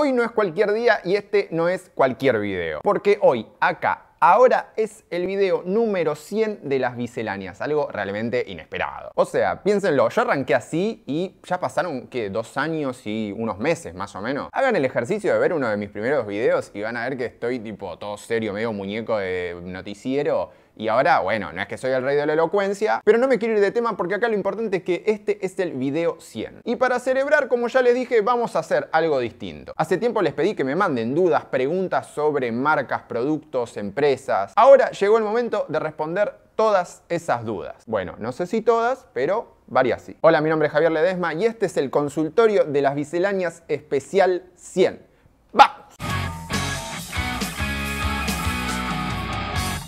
Hoy no es cualquier día y este no es cualquier video, porque hoy, acá, ahora es el video número 100 de las biseláneas, algo realmente inesperado. O sea, piénsenlo, yo arranqué así y ya pasaron, que Dos años y unos meses más o menos. Hagan el ejercicio de ver uno de mis primeros videos y van a ver que estoy tipo todo serio, medio muñeco de noticiero y ahora, bueno, no es que soy el rey de la elocuencia, pero no me quiero ir de tema porque acá lo importante es que este es el video 100. Y para celebrar, como ya les dije, vamos a hacer algo distinto. Hace tiempo les pedí que me manden dudas, preguntas sobre marcas, productos, empresas. Ahora llegó el momento de responder todas esas dudas. Bueno, no sé si todas, pero varias sí. Hola, mi nombre es Javier Ledesma y este es el consultorio de las biseláneas especial 100. ¡Va!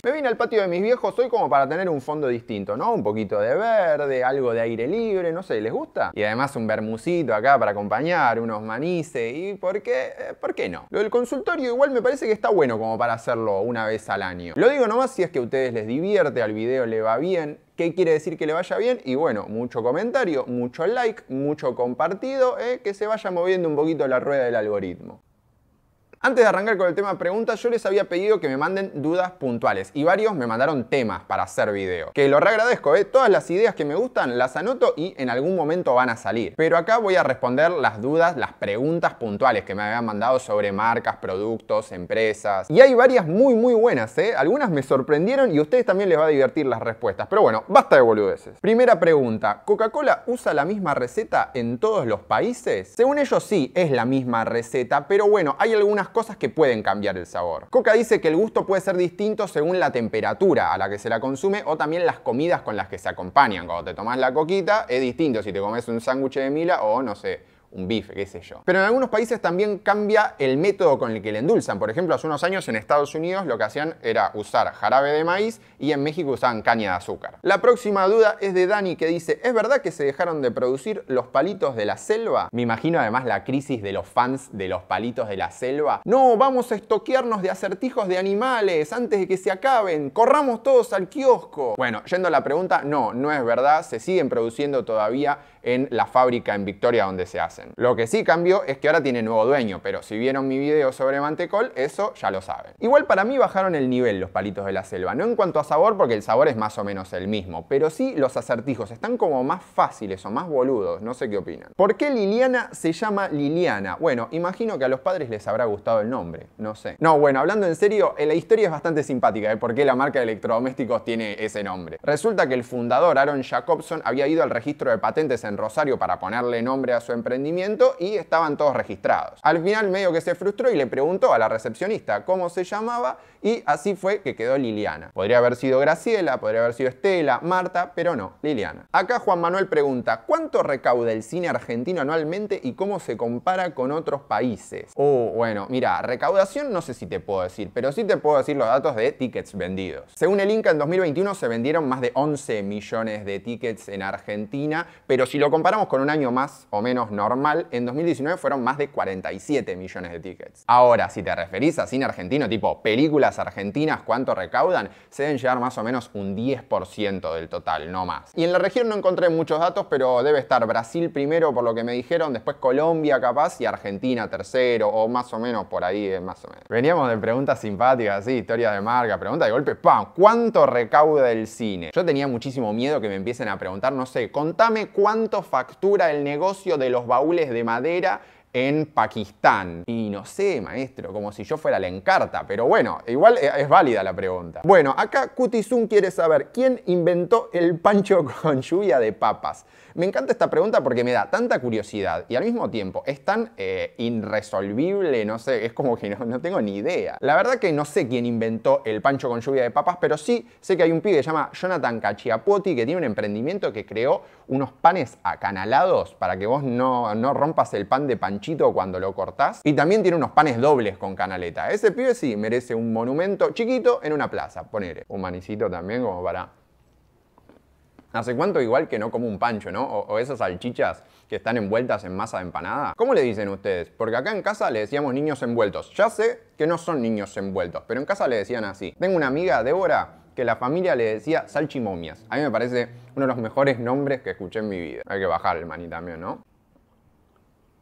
Me vine al patio de mis viejos hoy como para tener un fondo distinto, ¿no? Un poquito de verde, algo de aire libre, no sé, ¿les gusta? Y además un bermucito acá para acompañar, unos manices, ¿y por qué? Eh, ¿Por qué no? Lo del consultorio igual me parece que está bueno como para hacerlo una vez al año. Lo digo nomás si es que a ustedes les divierte, al video le va bien, ¿Qué quiere decir que le vaya bien? Y bueno, mucho comentario, mucho like, mucho compartido, eh, que se vaya moviendo un poquito la rueda del algoritmo. Antes de arrancar con el tema preguntas, yo les había pedido que me manden dudas puntuales y varios me mandaron temas para hacer video. Que lo reagradezco, ¿eh? Todas las ideas que me gustan las anoto y en algún momento van a salir. Pero acá voy a responder las dudas, las preguntas puntuales que me habían mandado sobre marcas, productos, empresas. Y hay varias muy muy buenas, ¿eh? Algunas me sorprendieron y a ustedes también les va a divertir las respuestas. Pero bueno, basta de boludeces. Primera pregunta, ¿Coca-Cola usa la misma receta en todos los países? Según ellos sí, es la misma receta, pero bueno, hay algunas cosas que pueden cambiar el sabor. Coca dice que el gusto puede ser distinto según la temperatura a la que se la consume o también las comidas con las que se acompañan. Cuando te tomas la coquita es distinto si te comes un sándwich de mila o no sé, un bife, qué sé yo. Pero en algunos países también cambia el método con el que le endulzan. Por ejemplo, hace unos años en Estados Unidos lo que hacían era usar jarabe de maíz y en México usaban caña de azúcar. La próxima duda es de Dani que dice, ¿es verdad que se dejaron de producir los palitos de la selva? Me imagino además la crisis de los fans de los palitos de la selva. No, vamos a estoquearnos de acertijos de animales antes de que se acaben. Corramos todos al kiosco. Bueno, yendo a la pregunta, no, no es verdad. Se siguen produciendo todavía en la fábrica en Victoria donde se hace. Lo que sí cambió es que ahora tiene nuevo dueño, pero si vieron mi video sobre mantecol, eso ya lo saben. Igual para mí bajaron el nivel los palitos de la selva, no en cuanto a sabor porque el sabor es más o menos el mismo, pero sí los acertijos están como más fáciles o más boludos, no sé qué opinan. ¿Por qué Liliana se llama Liliana? Bueno, imagino que a los padres les habrá gustado el nombre, no sé. No, bueno, hablando en serio, eh, la historia es bastante simpática de eh, por qué la marca de electrodomésticos tiene ese nombre. Resulta que el fundador Aaron Jacobson había ido al registro de patentes en Rosario para ponerle nombre a su emprendimiento y estaban todos registrados. Al final medio que se frustró y le preguntó a la recepcionista cómo se llamaba y así fue que quedó Liliana. Podría haber sido Graciela, podría haber sido Estela, Marta, pero no, Liliana. Acá Juan Manuel pregunta, ¿cuánto recauda el cine argentino anualmente y cómo se compara con otros países? Oh, bueno, mira, recaudación no sé si te puedo decir, pero sí te puedo decir los datos de tickets vendidos. Según el Inca, en 2021 se vendieron más de 11 millones de tickets en Argentina, pero si lo comparamos con un año más o menos normal, en 2019 fueron más de 47 millones de tickets. Ahora, si te referís a cine argentino, tipo películas argentinas, cuánto recaudan, se deben llegar más o menos un 10% del total, no más. Y en la región no encontré muchos datos, pero debe estar Brasil primero, por lo que me dijeron, después Colombia capaz y Argentina tercero, o más o menos por ahí, eh, más o menos. Veníamos de preguntas simpáticas, sí, historia de marca, pregunta de golpe, ¡pam! ¿Cuánto recauda el cine? Yo tenía muchísimo miedo que me empiecen a preguntar, no sé, contame cuánto factura el negocio de los baúles de madera en Pakistán. Y no sé, maestro, como si yo fuera la encarta, pero bueno, igual e-, es válida la pregunta. Bueno, acá Kutizun quiere saber, ¿quién inventó el pancho con lluvia de papas? Me encanta esta pregunta porque me da tanta curiosidad y al mismo tiempo es tan eh, irresolvible, no sé, es como que no, tengo ni idea. La verdad que no sé quién inventó el pancho con lluvia de papas, pero sí sé que hay un pibe que se llama Jonathan Cachiapotti que tiene un emprendimiento que creó unos panes acanalados para que vos no, no rompas el pan de pancho cuando lo cortás. Y también tiene unos panes dobles con canaleta. Ese pibe sí merece un monumento chiquito en una plaza, ponele. Un manicito también como para... ¿Hace cuánto igual que no como un pancho, no? O, esas salchichas que están envueltas en masa de empanada. ¿Cómo le dicen ustedes? Porque acá en casa le decíamos niños envueltos. Ya sé que no son niños envueltos, pero en casa le decían así. Tengo una amiga, Débora, que la familia le decía salchimomias. A mí me parece uno de los mejores nombres que escuché en mi vida. Hay que bajar el maní también, ¿no?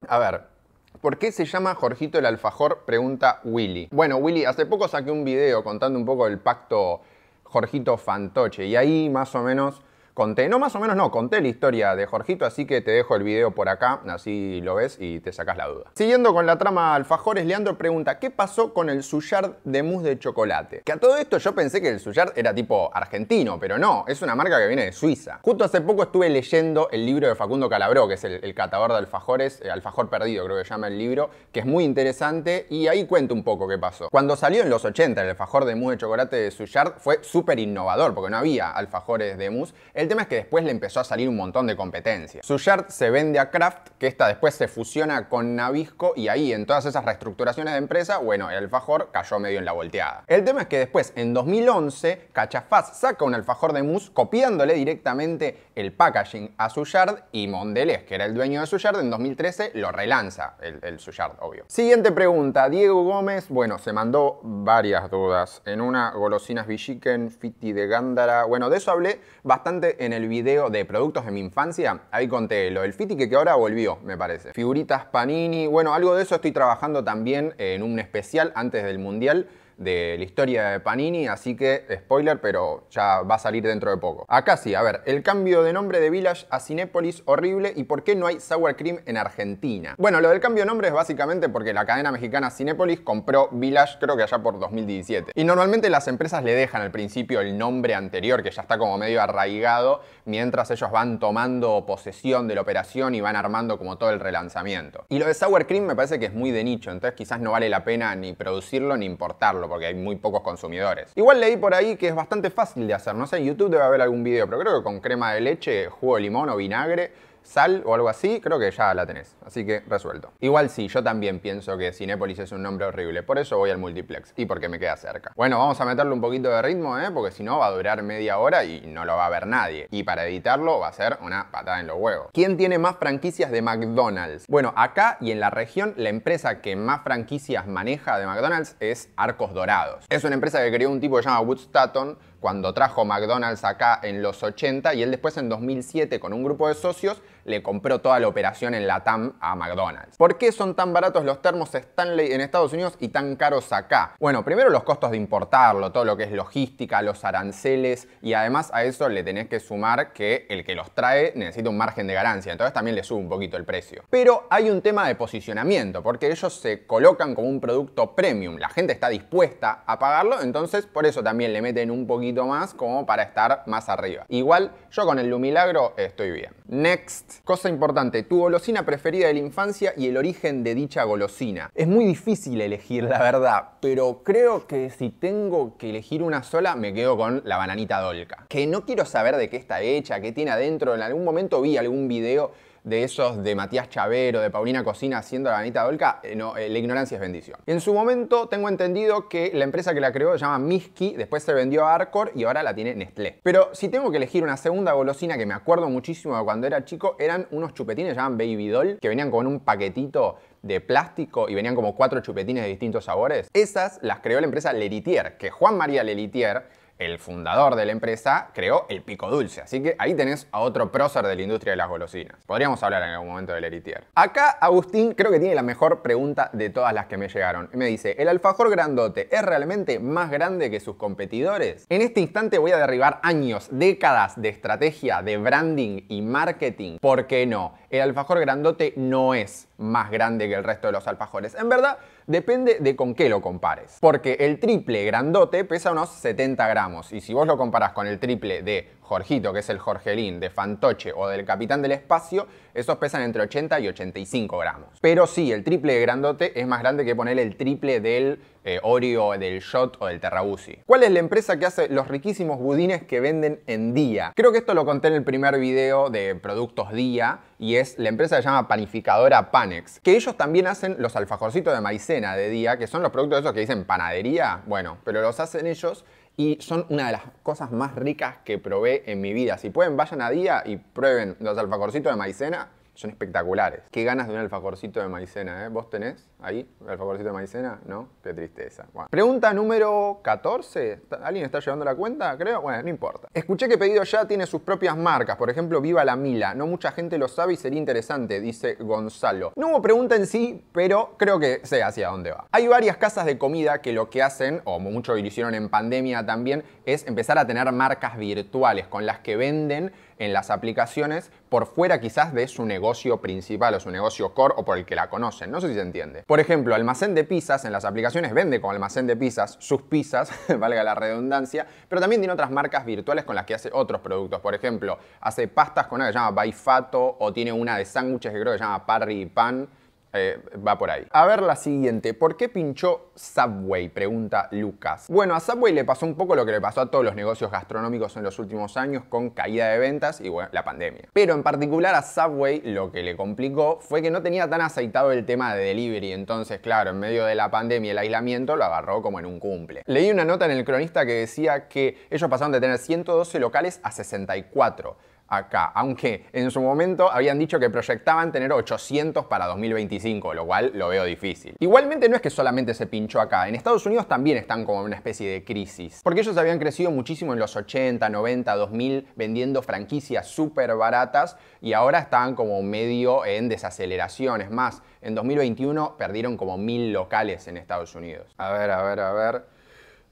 A ver, ¿Por qué se llama Jorgito el Alfajor? Pregunta Willy. Bueno, Willy, hace poco saqué un video contando un poco del pacto Jorgito Fantoche y ahí más o menos conté, no más o menos no, conté la historia de Jorgito, así que te dejo el video por acá, así lo ves y te sacas la duda. Siguiendo con la trama alfajores, Leandro pregunta, ¿qué pasó con el suyard de mousse de chocolate? Que a todo esto yo pensé que el suyard era tipo argentino, pero no, es una marca que viene de Suiza. Justo hace poco estuve leyendo el libro de Facundo Calabró, que es el, catador de alfajores, eh, Alfajor Perdido creo que se llama el libro, que es muy interesante y ahí cuento un poco qué pasó. Cuando salió en los 80 el alfajor de mousse de chocolate de suyard fue súper innovador, porque no había alfajores de mousse. El tema es que después le empezó a salir un montón de competencia. Su yard se vende a Kraft, que esta después se fusiona con Nabisco y ahí en todas esas reestructuraciones de empresa, bueno, el alfajor cayó medio en la volteada. El tema es que después, en 2011, Cachafaz saca un alfajor de mousse copiándole directamente el packaging a su yard y Mondelez, que era el dueño de su yard, en 2013 lo relanza el, el Suyard, obvio. Siguiente pregunta, Diego Gómez, bueno, se mandó varias dudas. En una, golosinas Villiquen, Fiti de Gándara, bueno, de eso hablé bastante en el video de productos de mi infancia, ahí conté lo del Fiti que ahora volvió, me parece. Figuritas Panini, bueno, algo de eso estoy trabajando también en un especial antes del Mundial de la historia de Panini, así que spoiler, pero ya va a salir dentro de poco. Acá sí, a ver, el cambio de nombre de Village a Cinépolis, horrible, ¿y por qué no hay sour cream en Argentina? Bueno, lo del cambio de nombre es básicamente porque la cadena mexicana Cinépolis compró Village creo que allá por 2017. Y normalmente las empresas le dejan al principio el nombre anterior, que ya está como medio arraigado, mientras ellos van tomando posesión de la operación y van armando como todo el relanzamiento. Y lo de sour cream me parece que es muy de nicho, entonces quizás no vale la pena ni producirlo ni importarlo porque hay muy pocos consumidores. Igual leí por ahí que es bastante fácil de hacer, no sé, en YouTube debe haber algún video, pero creo que con crema de leche, jugo de limón o vinagre sal o algo así, creo que ya la tenés. Así que resuelto. Igual sí, yo también pienso que Cinépolis es un nombre horrible. Por eso voy al multiplex y porque me queda cerca. Bueno, vamos a meterle un poquito de ritmo, ¿eh? Porque si no va a durar media hora y no lo va a ver nadie. Y para editarlo va a ser una patada en los huevos. ¿Quién tiene más franquicias de McDonald's? Bueno, acá y en la región, la empresa que más franquicias maneja de McDonald's es Arcos Dorados. Es una empresa que creó un tipo que se llama Woodstaton cuando trajo McDonald's acá en los 80 y él después en 2007 con un grupo de socios le compró toda la operación en la TAM a McDonald's. ¿Por qué son tan baratos los termos Stanley en Estados Unidos y tan caros acá? Bueno, primero los costos de importarlo, todo lo que es logística, los aranceles y además a eso le tenés que sumar que el que los trae necesita un margen de ganancia, entonces también le sube un poquito el precio. Pero hay un tema de posicionamiento, porque ellos se colocan como un producto premium, la gente está dispuesta a pagarlo, entonces por eso también le meten un poquito más como para estar más arriba. Igual yo con el Lumilagro estoy bien. Next. Cosa importante, tu golosina preferida de la infancia y el origen de dicha golosina. Es muy difícil elegir, la verdad, pero creo que si tengo que elegir una sola, me quedo con la bananita dolca. Que no quiero saber de qué está hecha, qué tiene adentro. En algún momento vi algún video de esos de Matías Chavero, de Paulina Cocina haciendo la Anita Dolca, eh, no, eh, la ignorancia es bendición. En su momento tengo entendido que la empresa que la creó se llama Miski, después se vendió a Arcor y ahora la tiene Nestlé. Pero si tengo que elegir una segunda golosina que me acuerdo muchísimo de cuando era chico, eran unos chupetines llaman Baby Doll, que venían con un paquetito de plástico y venían como cuatro chupetines de distintos sabores. Esas las creó la empresa Leritier, que Juan María Leritier el fundador de la empresa, creó el pico dulce. Así que ahí tenés a otro prócer de la industria de las golosinas. Podríamos hablar en algún momento del Eritier. Acá Agustín creo que tiene la mejor pregunta de todas las que me llegaron. Me dice, ¿el alfajor grandote es realmente más grande que sus competidores? En este instante voy a derribar años, décadas de estrategia, de branding y marketing. ¿Por qué no? El alfajor grandote no es más grande que el resto de los alfajores. En verdad, depende de con qué lo compares. Porque el triple grandote pesa unos 70 gramos y si vos lo comparás con el triple de Jorgito, que es el Jorgelín, de Fantoche o del Capitán del Espacio, esos pesan entre 80 y 85 gramos. Pero sí, el triple de grandote es más grande que poner el triple del eh, Oreo, del Shot o del Terrabusi. ¿Cuál es la empresa que hace los riquísimos budines que venden en día? Creo que esto lo conté en el primer video de productos día y es la empresa que se llama Panificadora Panex, que ellos también hacen los alfajorcitos de maicena de día, que son los productos esos que dicen panadería, bueno, pero los hacen ellos y son una de las cosas más ricas que probé en mi vida. Si pueden, vayan a día y prueben los alfajorcitos de maicena. Son espectaculares. Qué ganas de un alfajorcito de maicena, ¿eh? ¿Vos tenés? ahí, el favorcito de maicena, ¿no? Qué tristeza. Pregunta número 14. ¿Alguien está llevando la cuenta? Creo. Bueno, no importa. Escuché que Pedido Ya tiene sus propias marcas, por ejemplo, Viva la Mila. No mucha gente lo sabe y sería interesante, dice Gonzalo. No hubo pregunta en sí, pero creo que sé hacia dónde va. Hay varias casas de comida que lo que hacen, o mucho lo hicieron en pandemia también, es empezar a tener marcas virtuales con las que venden en las aplicaciones por fuera quizás de su negocio principal o su negocio core o por el que la conocen. No sé si se entiende. Por ejemplo, almacén de pizzas, en las aplicaciones vende como almacén de pizzas sus pizzas, valga la redundancia, pero también tiene otras marcas virtuales con las que hace otros productos. Por ejemplo, hace pastas con una que se llama Baifato o tiene una de sándwiches que creo que se llama Parry Pan. Eh, va por ahí. A ver la siguiente. ¿Por qué pinchó Subway? Pregunta Lucas. Bueno, a Subway le pasó un poco lo que le pasó a todos los negocios gastronómicos en los últimos años con caída de ventas y bueno, la pandemia. Pero en particular a Subway lo que le complicó fue que no tenía tan aceitado el tema de delivery. Entonces, claro, en medio de la pandemia y el aislamiento lo agarró como en un cumple. Leí una nota en el cronista que decía que ellos pasaron de tener 112 locales a 64 acá, aunque en su momento habían dicho que proyectaban tener 800 para 2025, lo cual lo veo difícil. Igualmente no es que solamente se pinchó acá, en Estados Unidos también están como en una especie de crisis, porque ellos habían crecido muchísimo en los 80, 90, 2000 vendiendo franquicias súper baratas y ahora están como medio en desaceleración, es más, en 2021 perdieron como 1000 locales en Estados Unidos. A ver, a ver, a ver.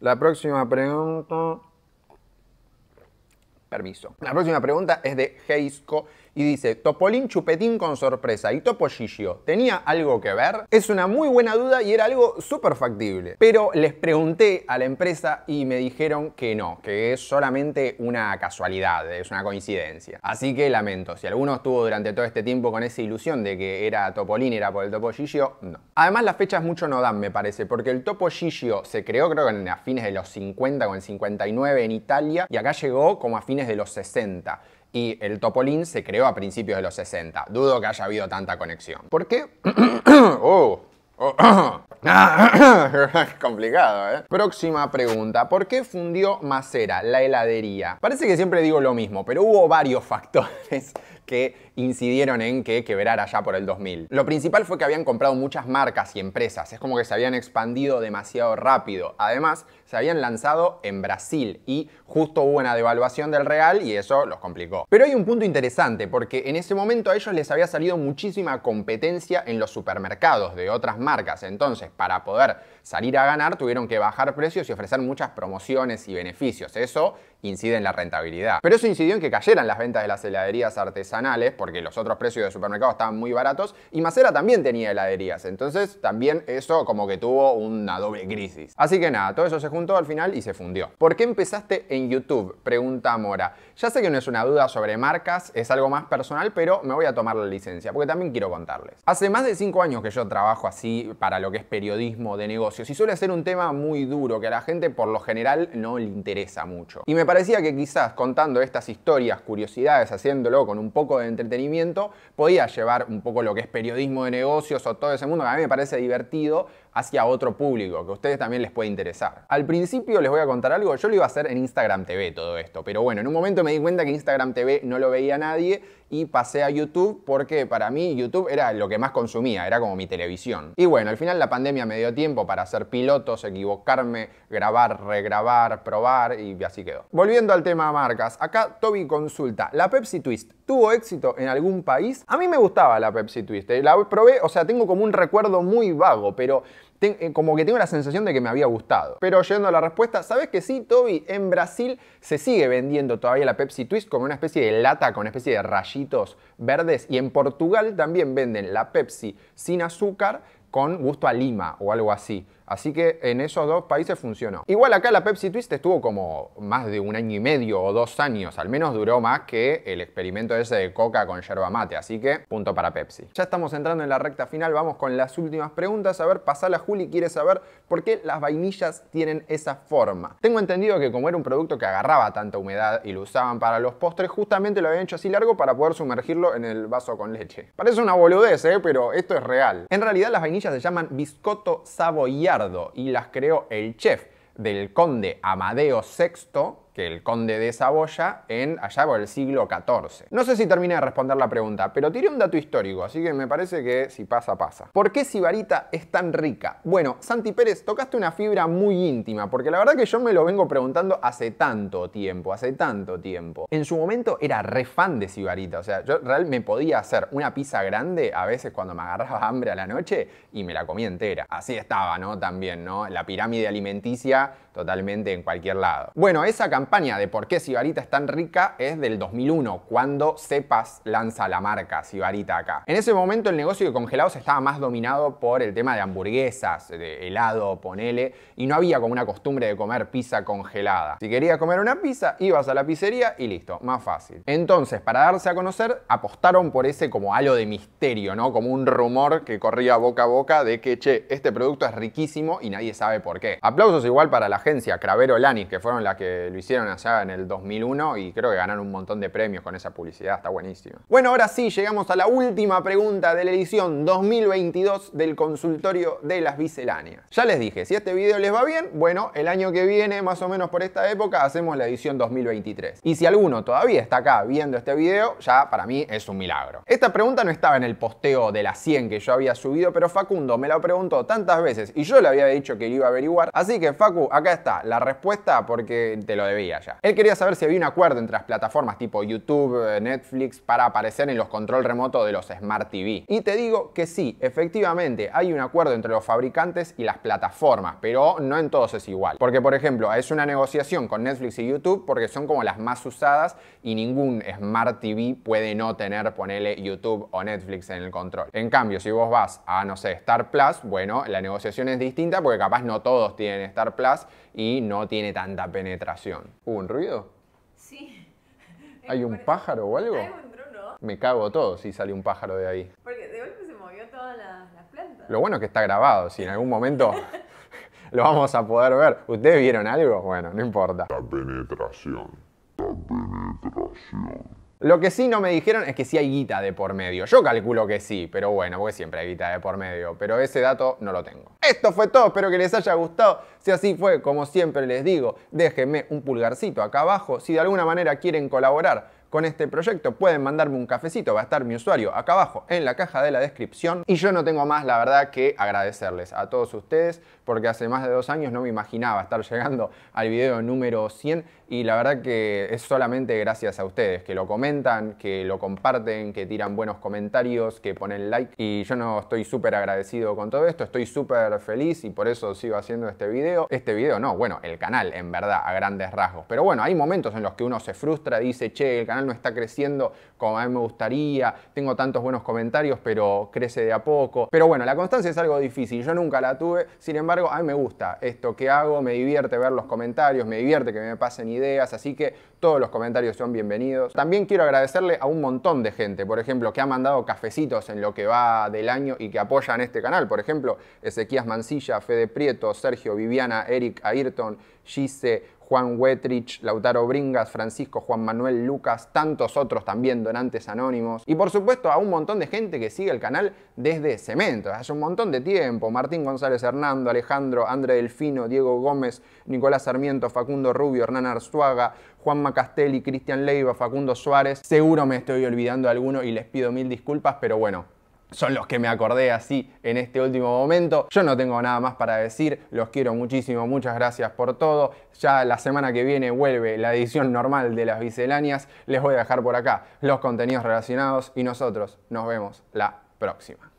La próxima pregunta. Permiso. La próxima pregunta es de Heisco y dice, Topolín Chupetín con sorpresa y Topo ¿tenía algo que ver? Es una muy buena duda y era algo súper factible. Pero les pregunté a la empresa y me dijeron que no, que es solamente una casualidad, es una coincidencia. Así que lamento, si alguno estuvo durante todo este tiempo con esa ilusión de que era Topolín, era por el Topo no. Además las fechas mucho no dan, me parece, porque el Topo se creó creo que en a fines de los 50 o en 59 en Italia y acá llegó como a fines de los 60 y el Topolín se creó a principios de los 60. Dudo que haya habido tanta conexión. ¿Por qué? oh. oh complicado, ¿eh? Próxima pregunta. ¿Por qué fundió Macera la heladería? Parece que siempre digo lo mismo, pero hubo varios factores que incidieron en que quebrara allá por el 2000. Lo principal fue que habían comprado muchas marcas y empresas, es como que se habían expandido demasiado rápido. Además, se habían lanzado en Brasil y justo hubo una devaluación del real y eso los complicó. Pero hay un punto interesante porque en ese momento a ellos les había salido muchísima competencia en los supermercados de otras marcas, entonces para poder salir a ganar tuvieron que bajar precios y ofrecer muchas promociones y beneficios. Eso incide en la rentabilidad. Pero eso incidió en que cayeran las ventas de las heladerías artesanales, porque los otros precios de supermercado estaban muy baratos, y Macera también tenía heladerías, entonces también eso como que tuvo una doble crisis. Así que nada, todo eso se juntó al final y se fundió. ¿Por qué empezaste en YouTube? Pregunta Mora. Ya sé que no es una duda sobre marcas, es algo más personal, pero me voy a tomar la licencia, porque también quiero contarles. Hace más de cinco años que yo trabajo así para lo que es periodismo de negocios, y suele ser un tema muy duro que a la gente por lo general no le interesa mucho. Y me parecía que quizás contando estas historias, curiosidades, haciéndolo con un poco de entretenimiento, podía llevar un poco lo que es periodismo de negocios o todo ese mundo, que a mí me parece divertido, hacia otro público que a ustedes también les puede interesar. Al principio les voy a contar algo, yo lo iba a hacer en Instagram TV todo esto, pero bueno, en un momento me di cuenta que Instagram TV no lo veía nadie y pasé a YouTube porque para mí YouTube era lo que más consumía, era como mi televisión. Y bueno, al final la pandemia me dio tiempo para hacer pilotos, equivocarme, grabar, regrabar, probar y así quedó. Volviendo al tema marcas, acá Toby consulta, ¿la Pepsi Twist tuvo éxito en algún país? A mí me gustaba la Pepsi Twist, eh, la probé, o sea, tengo como un recuerdo muy vago, pero eh, como que tengo la sensación de que me había gustado. Pero yendo a la respuesta, ¿sabes que sí, Toby? En Brasil se sigue vendiendo todavía la Pepsi Twist como una especie de lata con una especie de rayitos verdes. Y en Portugal también venden la Pepsi sin azúcar con gusto a lima o algo así. Así que en esos dos países funcionó. Igual acá la Pepsi Twist estuvo como más de un año y medio o dos años, al menos duró más que el experimento ese de coca con yerba mate, así que punto para Pepsi. Ya estamos entrando en la recta final, vamos con las últimas preguntas. A ver, pasala Juli, quiere saber por qué las vainillas tienen esa forma. Tengo entendido que como era un producto que agarraba tanta humedad y lo usaban para los postres, justamente lo habían hecho así largo para poder sumergirlo en el vaso con leche. Parece una boludez, ¿eh? pero esto es real. En realidad las vainillas se llaman biscotto Savoyard y las creó el chef del conde Amadeo VI, que el conde de Saboya en allá por el siglo XIV. No sé si terminé de responder la pregunta, pero tiré un dato histórico, así que me parece que si pasa, pasa. ¿Por qué Sibarita es tan rica? Bueno, Santi Pérez, tocaste una fibra muy íntima, porque la verdad que yo me lo vengo preguntando hace tanto tiempo, hace tanto tiempo. En su momento era re fan de Sibarita, o sea, yo real me podía hacer una pizza grande a veces cuando me agarraba hambre a la noche y me la comía entera. Así estaba, ¿no? También, ¿no? La pirámide alimenticia totalmente en cualquier lado. Bueno, esa campaña de por qué Cibarita es tan rica es del 2001, cuando Cepas lanza la marca Sibarita acá. En ese momento el negocio de congelados estaba más dominado por el tema de hamburguesas, de helado, ponele, y no había como una costumbre de comer pizza congelada. Si querías comer una pizza, ibas a la pizzería y listo, más fácil. Entonces, para darse a conocer, apostaron por ese como halo de misterio, ¿no? Como un rumor que corría boca a boca de que, che, este producto es riquísimo y nadie sabe por qué. Aplausos igual para la agencia Cravero Lani, que fueron las que lo hicieron allá en el 2001 y creo que ganaron un montón de premios con esa publicidad, está buenísimo Bueno, ahora sí, llegamos a la última pregunta de la edición 2022 del consultorio de las Biceláneas. Ya les dije, si este video les va bien, bueno, el año que viene, más o menos por esta época, hacemos la edición 2023. Y si alguno todavía está acá viendo este video, ya para mí es un milagro. Esta pregunta no estaba en el posteo de las 100 que yo había subido, pero Facundo me la preguntó tantas veces y yo le había dicho que lo iba a averiguar. Así que Facu, acá está la respuesta porque te lo debí él quería saber si había un acuerdo entre las plataformas tipo YouTube, eh, Netflix, para aparecer en los control remoto de los Smart TV. Y te digo que sí, efectivamente hay un acuerdo entre los fabricantes y las plataformas, pero no en todos es igual. Porque, por ejemplo, es una negociación con Netflix y YouTube porque son como las más usadas y ningún Smart TV puede no tener, ponele YouTube o Netflix en el control. En cambio, si vos vas a, no sé, Star Plus, bueno, la negociación es distinta porque capaz no todos tienen Star Plus y no tiene tanta penetración. ¿Hubo un ruido? Sí. ¿Hay un pájaro o algo? Me cago todo si sale un pájaro de ahí. Porque de golpe se movió todas las plantas. Lo bueno es que está grabado, si en algún momento lo vamos a poder ver. ¿Ustedes vieron algo? Bueno, no importa. La penetración. La penetración. Lo que sí no me dijeron es que sí hay guita de por medio. Yo calculo que sí, pero bueno, porque siempre hay guita de por medio. Pero ese dato no lo tengo. Esto fue todo, espero que les haya gustado. Si así fue, como siempre les digo, déjenme un pulgarcito acá abajo si de alguna manera quieren colaborar con este proyecto, pueden mandarme un cafecito, va a estar mi usuario acá abajo en la caja de la descripción. Y yo no tengo más, la verdad, que agradecerles a todos ustedes, porque hace más de dos años no me imaginaba estar llegando al video número 100 y la verdad que es solamente gracias a ustedes, que lo comentan, que lo comparten, que tiran buenos comentarios, que ponen like. Y yo no estoy súper agradecido con todo esto, estoy súper feliz y por eso sigo haciendo este video. Este video no, bueno, el canal en verdad, a grandes rasgos. Pero bueno, hay momentos en los que uno se frustra, dice, che, el canal no está creciendo como a mí me gustaría, tengo tantos buenos comentarios, pero crece de a poco. Pero bueno, la constancia es algo difícil, yo nunca la tuve, sin embargo, a mí me gusta esto que hago, me divierte ver los comentarios, me divierte que me pasen ideas, así que todos los comentarios son bienvenidos. También quiero agradecerle a un montón de gente, por ejemplo, que ha mandado cafecitos en lo que va del año y que apoyan este canal, por ejemplo, Ezequías Mancilla, Fede Prieto, Sergio Viviana, Eric Ayrton, Gise, Juan Wetrich, Lautaro Bringas, Francisco Juan Manuel Lucas, tantos otros también donantes anónimos. Y por supuesto a un montón de gente que sigue el canal desde Cemento, hace un montón de tiempo. Martín González Hernando, Alejandro, André Delfino, Diego Gómez, Nicolás Sarmiento, Facundo Rubio, Hernán Arzuaga, Juan Macastelli, Cristian Leiva, Facundo Suárez. Seguro me estoy olvidando de alguno y les pido mil disculpas, pero bueno, son los que me acordé así en este último momento. Yo no tengo nada más para decir, los quiero muchísimo, muchas gracias por todo. Ya la semana que viene vuelve la edición normal de las Biceláneas. Les voy a dejar por acá los contenidos relacionados y nosotros nos vemos la próxima.